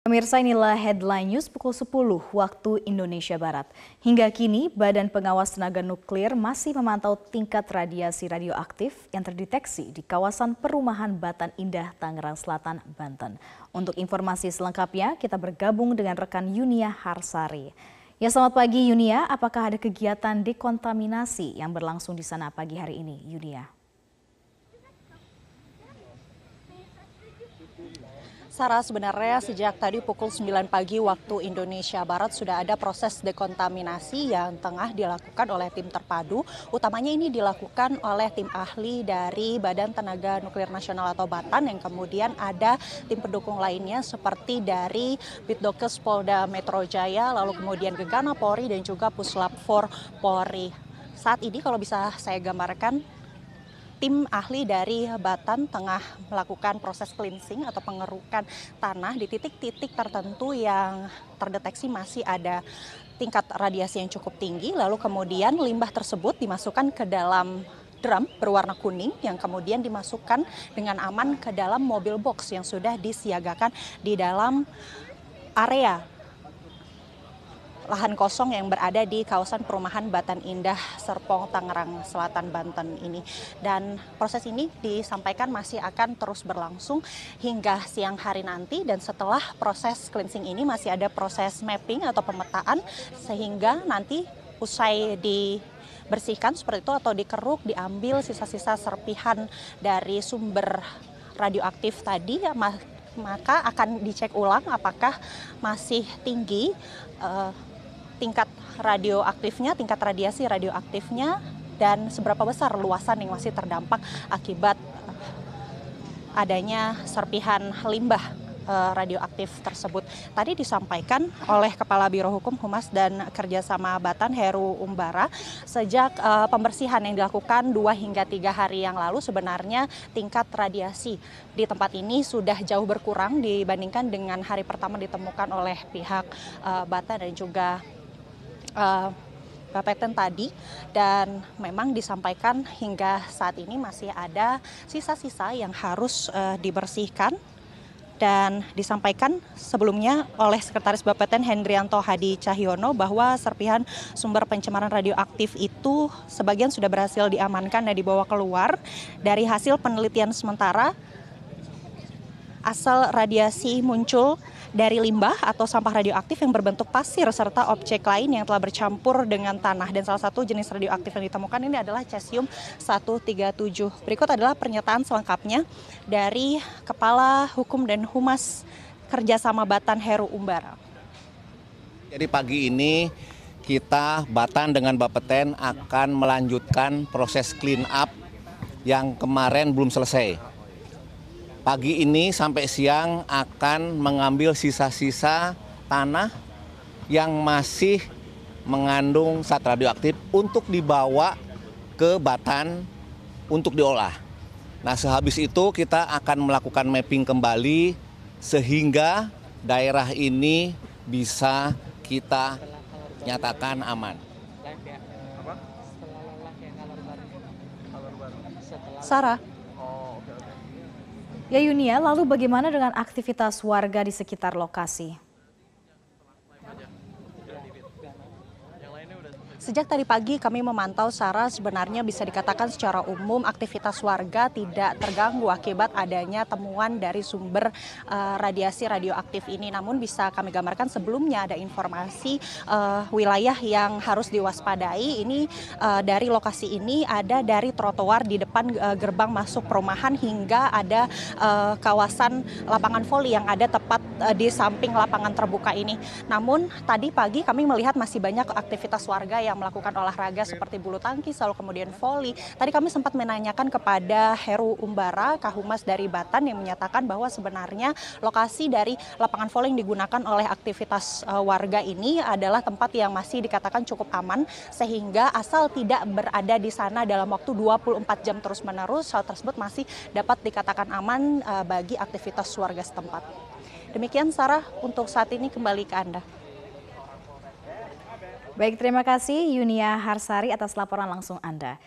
Pemirsa inilah headline news pukul 10 waktu Indonesia Barat. Hingga kini, Badan Pengawas Tenaga Nuklir masih memantau tingkat radiasi radioaktif yang terdeteksi di kawasan perumahan Batan Indah, Tangerang Selatan, Banten. Untuk informasi selengkapnya, kita bergabung dengan rekan Yunia Harsari. Ya selamat pagi Yunia, apakah ada kegiatan dekontaminasi yang berlangsung di sana pagi hari ini Yunia? Sarah sebenarnya sejak tadi pukul 9 pagi waktu Indonesia Barat sudah ada proses dekontaminasi yang tengah dilakukan oleh tim terpadu. Utamanya ini dilakukan oleh tim ahli dari Badan Tenaga Nuklir Nasional atau Batan yang kemudian ada tim pendukung lainnya seperti dari Bitdokes Polda Metro Jaya, lalu kemudian Gegana Polri dan juga Puslap 4 Polri. Saat ini kalau bisa saya gambarkan tim ahli dari Batan tengah melakukan proses cleansing atau pengerukan tanah di titik-titik tertentu yang terdeteksi masih ada tingkat radiasi yang cukup tinggi. Lalu kemudian limbah tersebut dimasukkan ke dalam drum berwarna kuning yang kemudian dimasukkan dengan aman ke dalam mobil box yang sudah disiagakan di dalam area lahan kosong yang berada di kawasan perumahan Batan Indah, Serpong, Tangerang Selatan, Banten ini. Dan proses ini disampaikan masih akan terus berlangsung hingga siang hari nanti dan setelah proses cleansing ini masih ada proses mapping atau pemetaan sehingga nanti usai di bersihkan seperti itu atau dikeruk diambil sisa-sisa serpihan dari sumber radioaktif tadi ya, maka akan dicek ulang apakah masih tinggi uh, tingkat radioaktifnya, tingkat radiasi radioaktifnya, dan seberapa besar luasan yang masih terdampak akibat adanya serpihan limbah eh, radioaktif tersebut. Tadi disampaikan oleh Kepala Biro Hukum Humas dan Kerjasama Batan Heru Umbara sejak eh, pembersihan yang dilakukan dua hingga tiga hari yang lalu sebenarnya tingkat radiasi di tempat ini sudah jauh berkurang dibandingkan dengan hari pertama ditemukan oleh pihak uh, Batan dan juga uh, eh, Bapeten tadi dan memang disampaikan hingga saat ini masih ada sisa-sisa yang harus uh, dibersihkan dan disampaikan sebelumnya oleh Sekretaris Bapeten Hendrianto Hadi Cahyono bahwa serpihan sumber pencemaran radioaktif itu sebagian sudah berhasil diamankan dan dibawa keluar dari hasil penelitian sementara asal radiasi muncul dari limbah atau sampah radioaktif yang berbentuk pasir serta objek lain yang telah bercampur dengan tanah dan salah satu jenis radioaktif yang ditemukan ini adalah cesium 137. Berikut adalah pernyataan selengkapnya dari Kepala Hukum dan Humas Kerjasama Batan Heru Umbara. Jadi pagi ini kita Batan dengan Bapeten akan melanjutkan proses clean up yang kemarin belum selesai Pagi ini sampai siang akan mengambil sisa-sisa tanah yang masih mengandung zat radioaktif untuk dibawa ke Batan untuk diolah. Nah, sehabis itu kita akan melakukan mapping kembali sehingga daerah ini bisa kita nyatakan aman. Sarah Ya Yunia, lalu bagaimana dengan aktivitas warga di sekitar lokasi? Sejak tadi pagi kami memantau Sarah sebenarnya bisa dikatakan secara umum aktivitas warga tidak terganggu akibat adanya temuan dari sumber uh, radiasi radioaktif ini. Namun bisa kami gambarkan sebelumnya ada informasi uh, wilayah yang harus diwaspadai. Ini uh, dari lokasi ini ada dari trotoar di depan uh, gerbang masuk perumahan hingga ada uh, kawasan lapangan voli yang ada tepat uh, di samping lapangan terbuka ini. Namun tadi pagi kami melihat masih banyak aktivitas warga yang yang melakukan olahraga seperti bulu tangkis lalu kemudian voli. Tadi kami sempat menanyakan kepada Heru Umbara, Kahumas dari Batan yang menyatakan bahwa sebenarnya lokasi dari lapangan voli yang digunakan oleh aktivitas eh, warga ini adalah tempat yang masih dikatakan cukup aman sehingga asal tidak berada di sana dalam waktu 24 jam terus-menerus hal tersebut masih dapat dikatakan aman eh, bagi aktivitas warga setempat. Demikian Sarah untuk saat ini kembali ke Anda. Baik, terima kasih Yunia Harsari atas laporan langsung Anda.